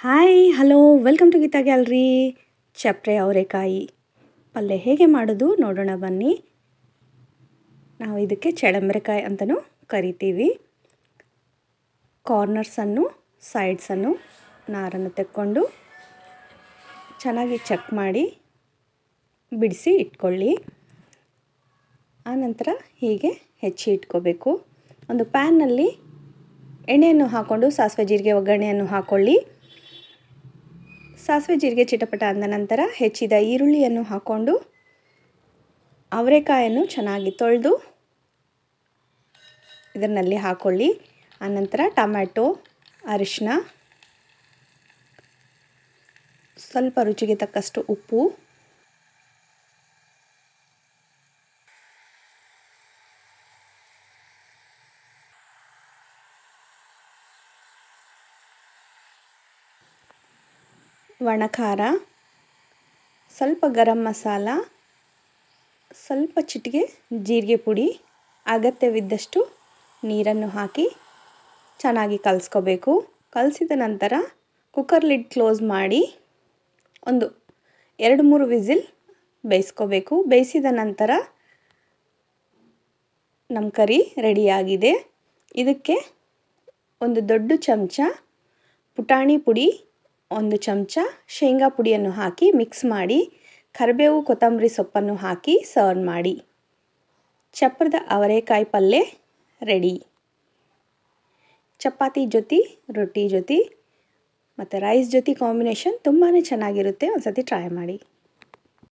hi hello welcome to Geeta gallery ಚಪ್ರೆ ಅವರೆಕಾಯಿ ಪಲ್ಯ ಹೇಗೆ ಮಾಡೋದು ನೋಡೋಣ ಬನ್ನಿ ನಾವು ಇದಕ್ಕೆ ಚಡಂಬರೆಕಾಯಿ ಅಂತಲೂ ಕರಿತೀವಿ ಕಾರ್ನರ್ಸನ್ನು ಸೈಡ್ಸನ್ನು ನಾರನ್ನು ತೆಕ್ಕೊಂಡು ಚೆನ್ನಾಗಿ ಚೆಕ್ ಮಾಡಿ ಬಿಡಿಸಿ ಇಟ್ಕೊಳ್ಳಿ ಆನಂತರ ಹೀಗೆ ಹೆಚ್ಚಿ ಇಟ್ಕೋಬೇಕು ಒಂದು ಪ್ಯಾನ್ನಲ್ಲಿ ಎಣ್ಣೆಯನ್ನು ಹಾಕ್ಕೊಂಡು ಸಾಸಿವೆ ಜೀರಿಗೆ ಒಗ್ಗರಣೆಯನ್ನು ಹಾಕ್ಕೊಳ್ಳಿ ಸಾಸಿವೆ ಜೀರಿಗೆ ಚಿಟಪಟ ಅಂದ ನಂತರ ಹೆಚ್ಚಿದ ಈರುಳ್ಳಿಯನ್ನು ಹಾಕ್ಕೊಂಡು ಅವರೆಕಾಯನ್ನು ಚೆನ್ನಾಗಿ ತೊಳೆದು ಇದರಲ್ಲಿ ಹಾಕ್ಕೊಳ್ಳಿ ಆನಂತರ ಟೊಮ್ಯಾಟೊ ಅರಿಶಿನ ಸ್ವಲ್ಪ ರುಚಿಗೆ ತಕ್ಕಷ್ಟು ಉಪ್ಪು ಒಣ ಖಾರ ಸ್ವಲ್ಪ ಗರಂ ಮಸಾಲ ಸ್ವಲ್ಪ ಚಿಟಿಗೆ ಜೀರಿಗೆ ಪುಡಿ ಅಗತ್ಯವಿದ್ದಷ್ಟು ನೀರನ್ನು ಹಾಕಿ ಚೆನ್ನಾಗಿ ಕಲಿಸ್ಕೋಬೇಕು ಕಲಿಸಿದ ನಂತರ ಕುಕ್ಕರ್ ಲಿಡ್ ಕ್ಲೋಸ್ ಮಾಡಿ ಒಂದು ಎರಡು ಮೂರು ವಿಸಿಲ್ ಬೇಯಿಸ್ಕೋಬೇಕು ಬೇಯಿಸಿದ ನಂತರ ನಮ್ಮ ಕರಿ ರೆಡಿಯಾಗಿದೆ ಇದಕ್ಕೆ ಒಂದು ದೊಡ್ಡ ಚಮಚ ಪುಟಾಣಿ ಪುಡಿ ಒಂದು ಚಮಚ ಶೇಂಗಾ ಪುಡಿಯನ್ನು ಹಾಕಿ ಮಿಕ್ಸ್ ಮಾಡಿ ಕರಿಬೇವು ಕೊತ್ತಂಬರಿ ಸೊಪ್ಪನ್ನು ಹಾಕಿ ಸರ್ವ್ ಮಾಡಿ ಚಪ್ಪರದ ಅವರೇಕಾಯಿ ಪಲ್ಯ ರೆಡಿ ಚಪಾತಿ ಜೊತೆ ರೊಟ್ಟಿ ಜೊತೆ ಮತ್ತು ರೈಸ್ ಜೊತೆ ಕಾಂಬಿನೇಷನ್ ತುಂಬಾ ಚೆನ್ನಾಗಿರುತ್ತೆ ಒಂದು ಸತಿ ಟ್ರೈ ಮಾಡಿ